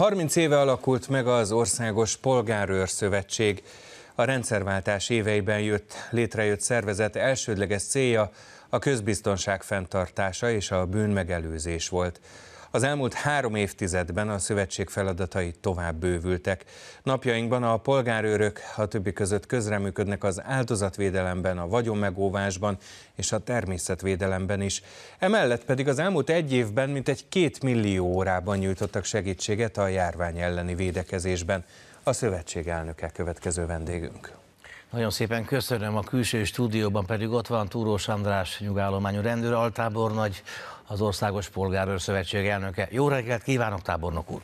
30 éve alakult meg az Országos Polgárőr Szövetség. A rendszerváltás éveiben jött, létrejött szervezet elsődleges célja a közbiztonság fenntartása és a bűnmegelőzés volt. Az elmúlt három évtizedben a szövetség feladatai tovább bővültek. Napjainkban a polgárőrök a többi között közreműködnek az áldozatvédelemben, a vagyonmegóvásban és a természetvédelemben is. Emellett pedig az elmúlt egy évben mintegy két millió órában nyújtottak segítséget a járvány elleni védekezésben. A szövetség elnöke következő vendégünk. Nagyon szépen köszönöm. A külső stúdióban pedig ott van Túrós András, nyugállományú rendőr, altábornagy, az Országos Szövetség elnöke. Jó reggelt kívánok, tábornok úr!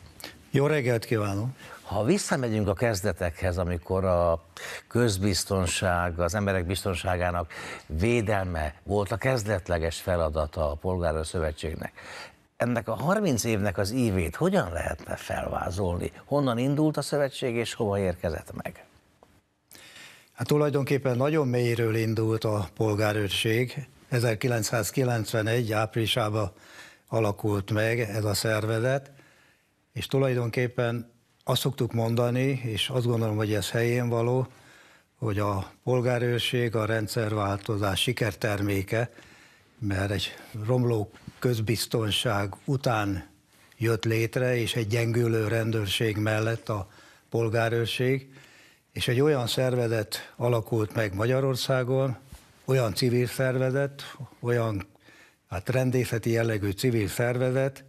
Jó reggelt kívánok! Ha visszamegyünk a kezdetekhez, amikor a közbiztonság, az emberek biztonságának védelme volt a kezdetleges feladata a Szövetségnek, ennek a 30 évnek az ívét hogyan lehetne felvázolni? Honnan indult a szövetség és hova érkezett meg? Hát tulajdonképpen nagyon mélyről indult a polgárőrség. 1991. áprilisában alakult meg ez a szervezet, és tulajdonképpen azt szoktuk mondani, és azt gondolom, hogy ez helyén való, hogy a polgárőrség a rendszerváltozás sikerterméke, mert egy romló közbiztonság után jött létre, és egy gyengülő rendőrség mellett a polgárőrség, és egy olyan szervezet alakult meg Magyarországon, olyan civil szervezet, olyan hát rendészeti jellegű civil szervezet,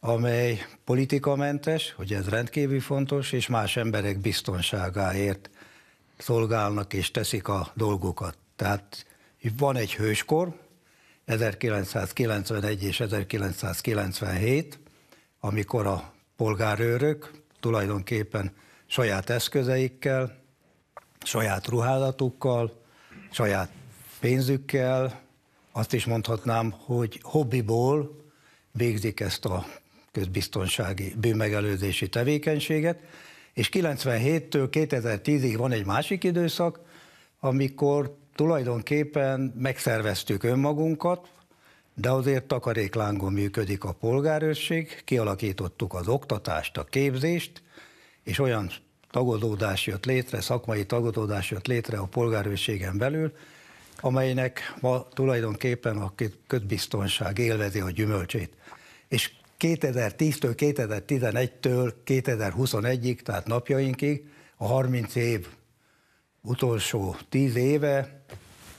amely politikamentes, hogy ez rendkívül fontos, és más emberek biztonságáért szolgálnak és teszik a dolgokat. Tehát van egy hőskor, 1991 és 1997, amikor a polgárőrök tulajdonképpen saját eszközeikkel saját ruházatukkal, saját pénzükkel, azt is mondhatnám, hogy hobbiból végzik ezt a közbiztonsági bűnmegelőzési tevékenységet, és 97-től 2010-ig van egy másik időszak, amikor tulajdonképpen megszerveztük önmagunkat, de azért takaréklángon működik a polgárőrség, kialakítottuk az oktatást, a képzést, és olyan tagadódás jött létre, szakmai tagadódás jött létre a polgárőrségen belül, amelynek ma tulajdonképpen a közbiztonság élvezi a gyümölcsét. És 2010-től 2011-től 2021-ig, tehát napjainkig, a 30 év utolsó 10 éve,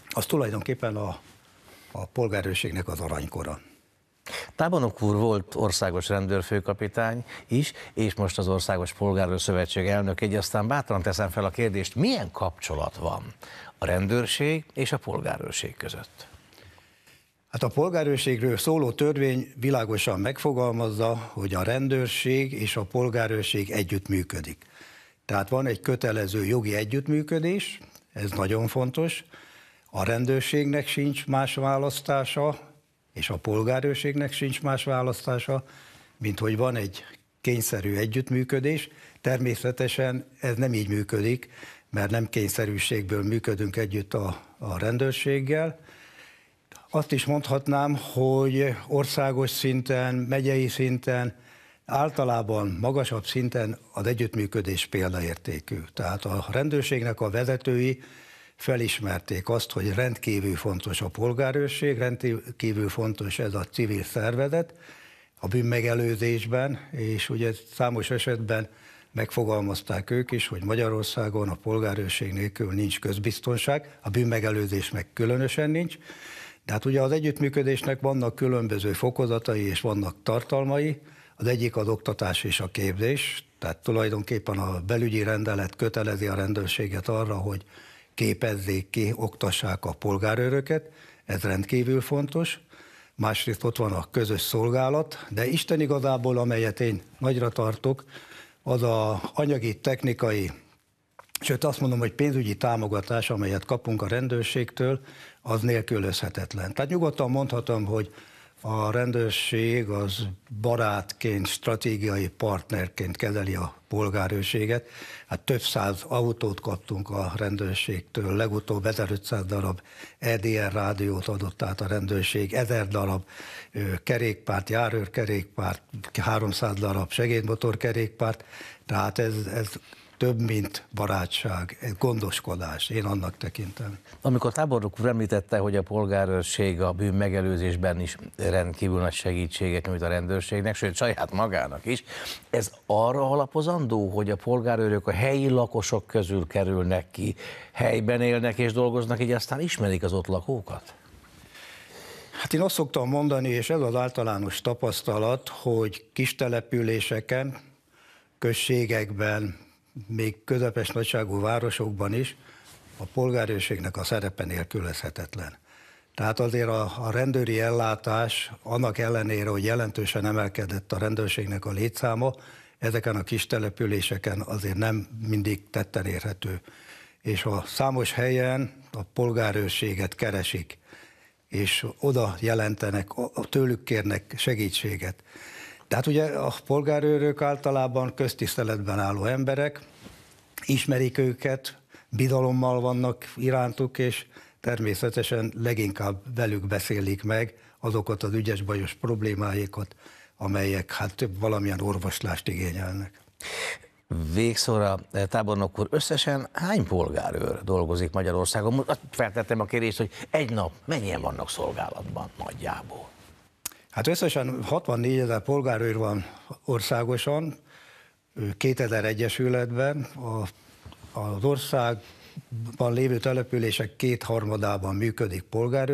az tulajdonképpen a, a polgárőrségnek az aranykora. Tábanok úr volt országos rendőrfőkapitány is, és most az Országos Szövetség elnök egy, aztán bátran teszem fel a kérdést, milyen kapcsolat van a rendőrség és a polgárőrség között? Hát a polgárőrségről szóló törvény világosan megfogalmazza, hogy a rendőrség és a polgárőrség együttműködik. Tehát van egy kötelező jogi együttműködés, ez nagyon fontos. A rendőrségnek sincs más választása, és a polgárőrségnek sincs más választása, mint hogy van egy kényszerű együttműködés. Természetesen ez nem így működik, mert nem kényszerűségből működünk együtt a, a rendőrséggel. Azt is mondhatnám, hogy országos szinten, megyei szinten, általában magasabb szinten az együttműködés példaértékű. Tehát a rendőrségnek a vezetői felismerték azt, hogy rendkívül fontos a polgárőrség, rendkívül fontos ez a civil szervezet a bűnmegelőzésben, és ugye számos esetben megfogalmazták ők is, hogy Magyarországon a polgárőrség nélkül nincs közbiztonság, a bűnmegelőzés meg különösen nincs, de hát ugye az együttműködésnek vannak különböző fokozatai és vannak tartalmai, az egyik az oktatás és a képzés, tehát tulajdonképpen a belügyi rendelet kötelezi a rendőrséget arra, hogy képezzék ki, oktassák a polgárőröket, ez rendkívül fontos. Másrészt ott van a közös szolgálat, de Isten igazából, amelyet én nagyra tartok, az a anyagi, technikai, sőt azt mondom, hogy pénzügyi támogatás, amelyet kapunk a rendőrségtől, az nélkülözhetetlen. Tehát nyugodtan mondhatom, hogy a rendőrség az barátként, stratégiai partnerként kezeli a polgárőrséget. Hát több száz autót kaptunk a rendőrségtől, legutóbb 1500 darab EDR rádiót adott át a rendőrség, 1000 darab kerékpárt, járőrkerékpárt, 300 darab segédmotorkerékpárt, tehát ez, ez több, mint barátság, gondoskodás, én annak tekintem. Amikor táborok úr említette, hogy a polgárőrség a bűn megelőzésben is rendkívül nagy segítséget nyújt a rendőrségnek, sőt saját magának is, ez arra alapozandó, hogy a polgárőrök a helyi lakosok közül kerülnek ki, helyben élnek és dolgoznak, így aztán ismerik az ott lakókat? Hát én azt szoktam mondani, és ez az általános tapasztalat, hogy kis településeken, községekben, még közepes nagyságú városokban is a polgárőrségnek a szerepe nélkülözhetetlen. Tehát azért a, a rendőri ellátás annak ellenére, hogy jelentősen emelkedett a rendőrségnek a létszáma, ezeken a kis településeken azért nem mindig tetten érhető. És a számos helyen a polgárőrséget keresik, és oda jelentenek, a tőlük kérnek segítséget. Tehát ugye a polgárőrök általában köztiszteletben álló emberek, ismerik őket, bidalommal vannak irántuk, és természetesen leginkább velük beszélik meg azokat az ügyes bajos problémáikat, amelyek hát több valamilyen orvoslást igényelnek. Végszóra, eh, tábornok úr, összesen hány polgárőr dolgozik Magyarországon? Most feltettem a kérdést, hogy egy nap mennyien vannak szolgálatban nagyjából? Hát összesen 64 ezer polgárőr van országosan, 2000 egyesületben, a, az országban lévő települések kétharmadában működik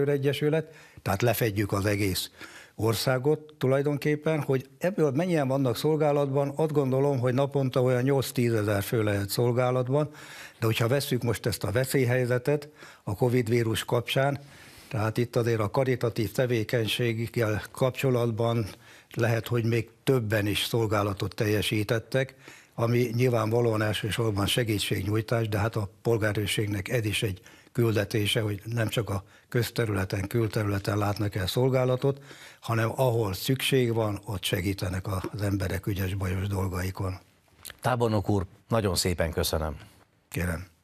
egyesület. tehát lefedjük az egész országot tulajdonképpen, hogy ebből mennyien vannak szolgálatban, azt gondolom, hogy naponta olyan 8-10 ezer fő lehet szolgálatban, de hogyha vesszük most ezt a veszélyhelyzetet a Covid vírus kapcsán, tehát itt azért a karitatív tevékenységgel kapcsolatban lehet, hogy még többen is szolgálatot teljesítettek, ami nyilvánvalóan elsősorban segítségnyújtás, de hát a polgárőrségnek ez is egy küldetése, hogy nem csak a közterületen, külterületen látnak el szolgálatot, hanem ahol szükség van, ott segítenek az emberek ügyes-bajos dolgaikon. Tábornok úr, nagyon szépen köszönöm. Kérem.